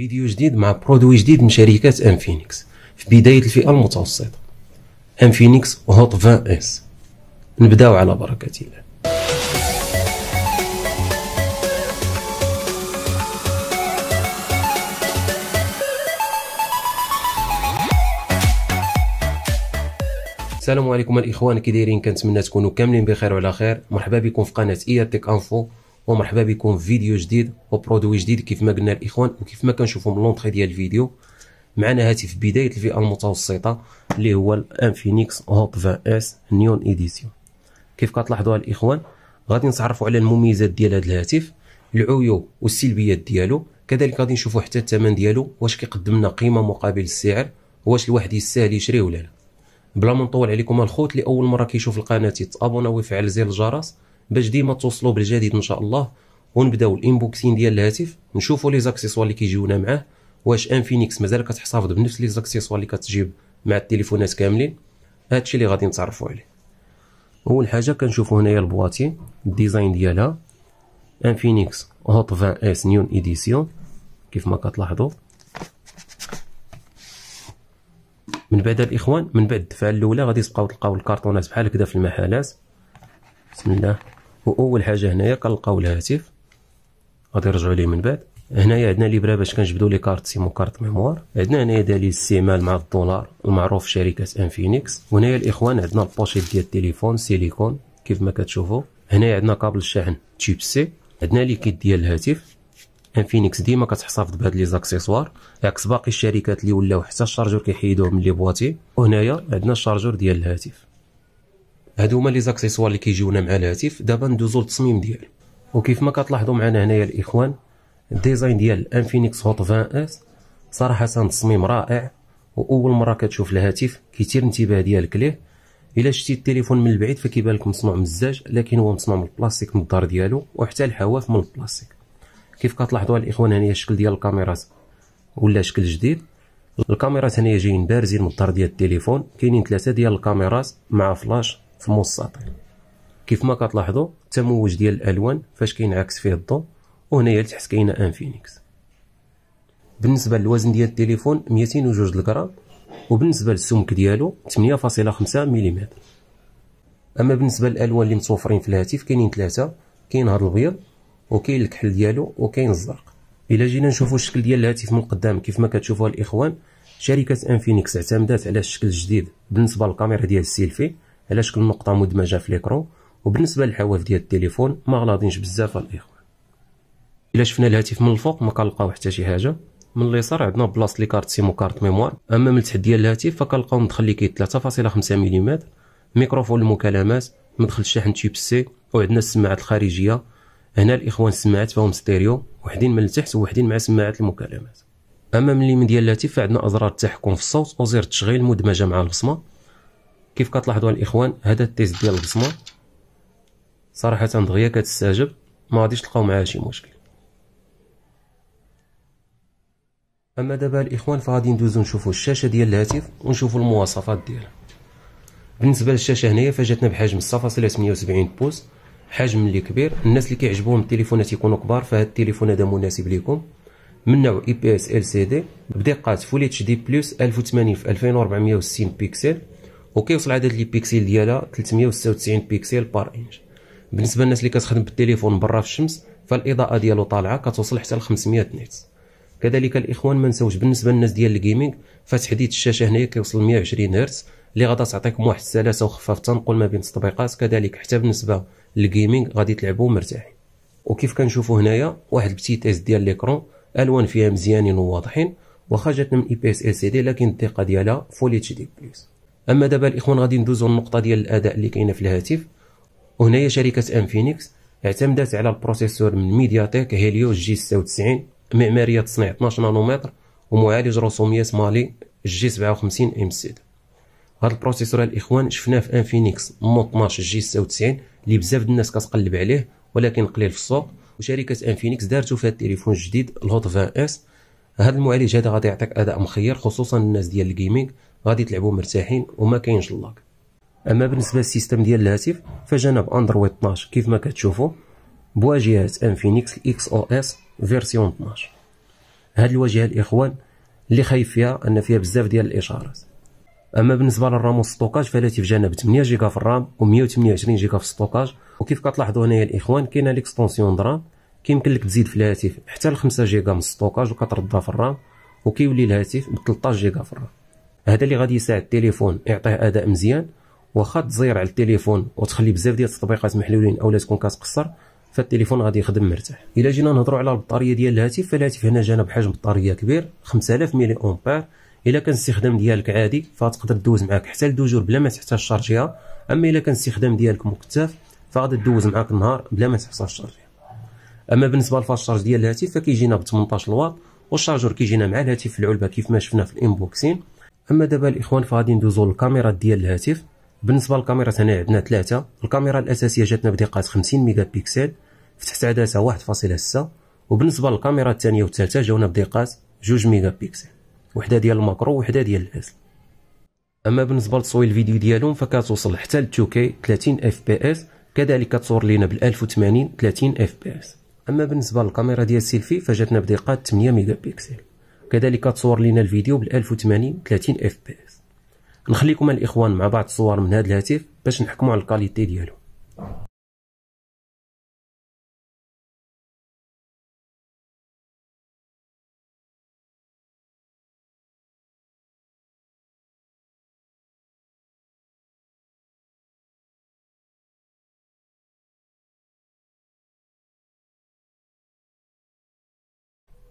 فيديو جديد مع برودوي جديد من شركة انفينيكس في بداية الفئة المتوسطة انفينيكس هوت 20 اس نبداو على بركة الله السلام عليكم الاخوان كي دايرين كنتمنى تكونوا كاملين بخير وعلى خير مرحبا بكم في قناه اي تك انفو ومرحبا بكم في فيديو جديد وبرودوي جديد كيف ما قلنا الاخوان وكيف ما كنشوفوا من لونطري ديال الفيديو معنا هاتف بدايه الفئه المتوسطه اللي هو الانفينيكس هوب 20 اس نيون اديسيون كيف كتلاحظوا الاخوان غادي نتعرفوا على المميزات ديال هذا الهاتف العيوب والسلبيات ديالو كذلك غادي نشوفوا حتى الثمن ديالو واش كيقدم لنا قيمه مقابل السعر واش الواحد يستاهل يشريه ولا لا بلا ما نطول عليكم الخوت اللي اول مره كيشوف القناه يتابونا ويفعل زر الجرس باش ديما توصلوا بالجديد ان شاء الله ونبداو الانبوكسين ديال الهاتف نشوفوا لي زاكسيسوار اللي كيجيونا معاه واش انفينيكس مازال كتحتفظ بنفس لي زاكسيسوار اللي كتجيب مع التليفونات كاملين هادشي اللي غادي نتعرفوا عليه اول حاجه كنشوفوا هنايا البواتي الديزاين ديالها انفينيكس هوت 20 اس نيون ايديسيون كيف ما كتلاحظوا من بعد الاخوان من بعد الدفعه الاولى غادي تبقاو تلقاو الكارطونات بحال هكذا في المحلات بسم الله واول حاجه هنايا كنلقاو الهاتف غادي نرجعوا ليه من بعد هنايا عندنا ليبره باش كنجبدوا لي كارت سيم وكارت ميموار عندنا هنايا دليل الاستعمال مع الدولار المعروف شركه انفينيكس وهنايا الاخوان عندنا البوشيت ديال التليفون سيليكون كيف ما كتشوفوا هنايا عندنا كابل الشحن تيب سي عندنا ليكيد ديال الهاتف انفينيكس ديما كتحتفظ بهاد لي زاكسيسوار عكس باقي الشركات اللي ولاو حتى الشارجور كيحيدوه من لي بواتي وهنايا عندنا الشارجور ديال الهاتف هادو هما لي زاكسيسوار اللي كيجيونا مع الهاتف دابا ندوزو للتصميم ديالو وكيف ما كتلاحظوا معنا هنايا الاخوان الديزاين ديال الانفينيكس هوت 20 اس صراحه تصميم رائع واول مره كتشوف الهاتف كيثير انتباه ديالك ليه الا شتي التليفون من البعيد فكيبان لك مصنوع من الزاج لكن هو مصنوع من البلاستيك من الدار ديالو وحتى الحواف من البلاستيك كيف كتلاحظوا الاخوان هنايا الشكل ديال الكاميرات ولا شكل جديد الكاميرات هنايا جايين بارزين من الدار ديال التليفون كاينين ثلاثه ديال الكاميرات مع فلاش في المستطيل الساطين كيف ما كتلاحظوا التموج ديال الالوان فاش كينعكس فيه الضوء وهنايا لتحت كاينه انفينيكس بالنسبه للوزن ديال التليفون 202 غرام وبالنسبه للسمك ديالو 8.5 ملم اما بالنسبه للالوان اللي متوفرين في الهاتف كاينين ثلاثه كاين هذا الابيض وكاين الكحل ديالو وكاين الزرق الا جينا نشوفوا الشكل ديال الهاتف من القدام كيف ما كتشوفوا الاخوان شركه انفينيكس اعتمدت على الشكل الجديد بالنسبه للكاميرا ديال السيلفي علاش كل نقطة مدمجة في ليكرو وبالنسبة للحواف ديال التليفون ما غلاضينش بزاف الإخوان إلا شفنا الهاتف من الفوق ما كنلقاو حتى شي حاجة من اليسار عندنا بلاصة لي كارت سيم وكارت ميموار أما من التحت ديال الهاتف فكنلقاو مدخل لي ليكيت 3.5 ملم ميكروفون المكالمات مدخل الشاحن تيب سي وعندنا السماعات الخارجية هنا الإخوان السماعات فهم ستيريو وحدين من التحت وحدين مع سماعات المكالمات أما من اليمين ديال الهاتف فعندنا أزرار التحكم في الصوت وزر التشغيل مدمجة مع البصمة كيف كتلاحظوا الاخوان هذا التيست ديال البصمه صراحه دغيا كتستعجب ما غاديش تلقاو معاها شي مشكل اما دابا الاخوان فغادي ندوزو نشوفو الشاشه ديال الهاتف ونشوفو المواصفات ديالها بالنسبه للشاشه هنايا فجاتنا بحجم 0.78 بوص حجم اللي كبير الناس اللي كيعجبوهم التليفونات يكونوا كبار فهاد التليفون هذا مناسب ليكم من نوع اي بي اس ال سي دي بدقه فول اتش دي بلس 1080 في 2460 بيكسل وكيوصل عدد لي بيكسل ديالها 396 بيكسل بار انش بالنسبه للناس اللي كتخدم بالتليفون برا في الشمس فالاضاءه ديالو طالعه كتوصل حتى ل 500 نيتس كذلك الاخوان ما نساوش بالنسبه للناس ديال الجيمنج فتحديد الشاشه هنايا كيوصل 120 هرتز اللي غادا تعطيكم واحد السلاسه وخفاف تنقل ما بين التطبيقات كذلك حتى بالنسبه للجيمنج غادي تلعبوا مرتاحين وكيف كنشوفوا هنايا واحد البتي اس ديال ليكرون الوان فيها مزيانين وواضحين واخا جاتنا من اي بي اس ال سي دي لكن الدقه ديالها فول اتش دي بلس اما دابا الاخوان غادي ندوزو النقطه ديال الاداء اللي كاينه في الهاتف وهنايا شركه انفينيكس اعتمدت على البروسيسور من ميديا تيك هيليو جي 96 معماريه تصنيع 12 نانومتر ومعالج رسوميات مالي جي 57 ام سي هذا البروسيسور الاخوان شفناه في انفينيكس مو 12 جي 96 اللي بزاف ديال الناس كتقلب عليه ولكن قليل في السوق وشركه انفينيكس دارتو في هذا التليفون الجديد الهوت 20 اس هذا المعالج هذا غادي يعطيك اداء مخير خصوصا الناس ديال الجيمنج غادي تلعبوا مرتاحين وما كاينش اللاك اما بالنسبه للسيستم ديال الهاتف فجانب اندرويد 12 كيف ما كتشوفوا بواجهه انفينيكس الاكس او اس فيرسيون 12 هذه الواجهه الاخوان اللي خايف فيها ان فيها بزاف ديال الاشارات اما بالنسبه للرام والستوكاج فالهاتف جانا ب 8 جيجا في الرام و 128 جيجا في الستوكاج وكيف كتلاحظوا هنايا الاخوان كاينه ليكستونسيون درام كيمكن لك تزيد في الهاتف حتى ل 5 جيجا من ستوكاج وكتردها في الرام وكيولي الهاتف ب 13 جيجا في الرام هذا اللي غادي يساعد التليفون يعطيه اداء مزيان واخا تزير على التليفون وتخلي بزاف ديال التطبيقات محلولين اولا تكون كتقصر فالتليفون غادي يخدم مرتاح الا جينا نهضروا على البطاريه ديال الهاتف فالهاتف هنا جانا بحجم بطاريه كبير 5000 ملي امبير الا كان الاستخدام ديالك عادي فتقدر دوز معاك حتى لدوجور بلا ما تحتاج شارجيها اما الا كان الاستخدام ديالك مكثف فغادي تدوز معاك النهار بلا ما تحتاج شارجيها اما بالنسبه للفاشارج ديال الهاتف فكيجينا ب 18 واط والشارجور كيجينا مع الهاتف في العلبه كيف ما شفنا في الانبوكسين اما دابا الاخوان فغادي ندوزو للكاميرا ديال الهاتف بالنسبه للكاميرا هنا عندنا ثلاثه الكاميرا الاساسيه جاتنا بدقه 50 ميجا بيكسل فتحت عدسه 1.6 وبالنسبه للكاميرا الثانيه والثالثه جاونا بدقه 2 ميجا بيكسل وحده ديال الماكرو وحده ديال الاسل اما بالنسبه لتصوير الفيديو ديالهم فكتوصل حتى ل 2K 30 اف بي اس كذلك كتصور لينا بال 1080 30 اف بي اس اما بالنسبه للكاميرا ديال السيلفي فجاتنا بدقه 8 ميجا بكسل كذلك تصور لنا الفيديو ب 1080 30 اف بي اس نخليكم الاخوان مع بعض الصور من هذا الهاتف باش نحكموا على الكاليتي ديالو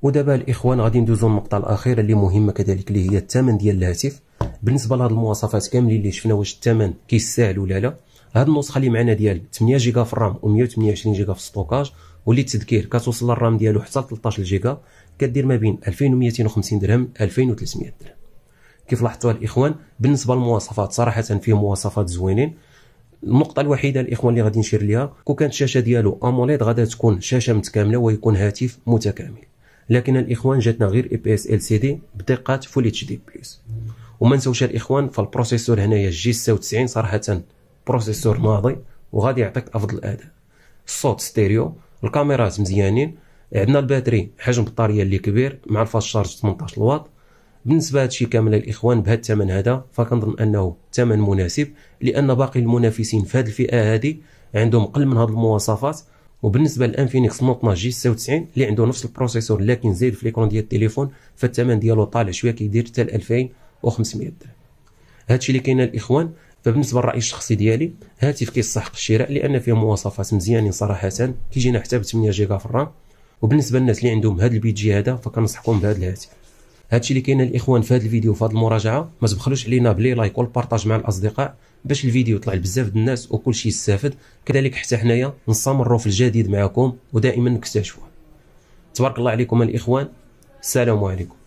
ودابا الاخوان غادي ندوزو النقطه الاخيره اللي مهمه كذلك اللي هي الثمن ديال الهاتف بالنسبه لهاد المواصفات كاملين اللي شفنا واش الثمن كيستاهل ولا لا هاد النسخه اللي معنا ديال 8 جيجا في الرام و128 جيجا في الستوكاج واللي التذكير كتوصل الرام ديالو حتى ل 13 جيجا كدير ما بين 2250 درهم 2300 درهم كيف لاحظتوا الاخوان بالنسبه للمواصفات صراحه فيه مواصفات زوينين النقطة الوحيدة الإخوان اللي غادي نشير ليها كون كانت الشاشة ديالو أموليد غادا تكون شاشة متكاملة ويكون هاتف متكامل لكن الاخوان جاتنا غير اي بي اس ال سي دي بدقه فول اتش دي بلس وما نساوش الاخوان فالبروسيسور هنايا جي 96 صراحه بروسيسور ماضي وغادي يعطيك افضل اداء الصوت ستيريو الكاميرات مزيانين عندنا الباتري حجم البطاريه اللي كبير مع الفاس شارج 18 واط بالنسبه لهادشي كامل الاخوان بهذا الثمن هذا فكنظن انه ثمن مناسب لان باقي المنافسين في هذه الفئه هذه عندهم قل من هذه المواصفات وبالنسبه الان فينيكس نوت 12 جي 96 اللي عنده نفس البروسيسور لكن زايد في ليكرون ديال التليفون فالثمن ديالو طالع شويه كيدير حتى 2500 درهم هادشي اللي كاين الاخوان فبالنسبه للراي الشخصي ديالي هاتف كيستحق الشراء لان فيه مواصفات مزيانين صراحه كيجينا حتى ب 8 جيجا في الرام وبالنسبه للناس اللي عندهم هذا البيجي هذا فكنصحكم بهذا الهاتف هادشي اللي كاين الاخوان في هذا الفيديو في هذه المراجعه ما تبخلوش علينا بلي لايك والبارطاج مع الاصدقاء باش الفيديو يطلع لبزاف د الناس وكل شيء يستافد كذلك حتى حنايا نستمروا في الجديد معكم ودائما نكتشفوا تبارك الله عليكم الاخوان السلام عليكم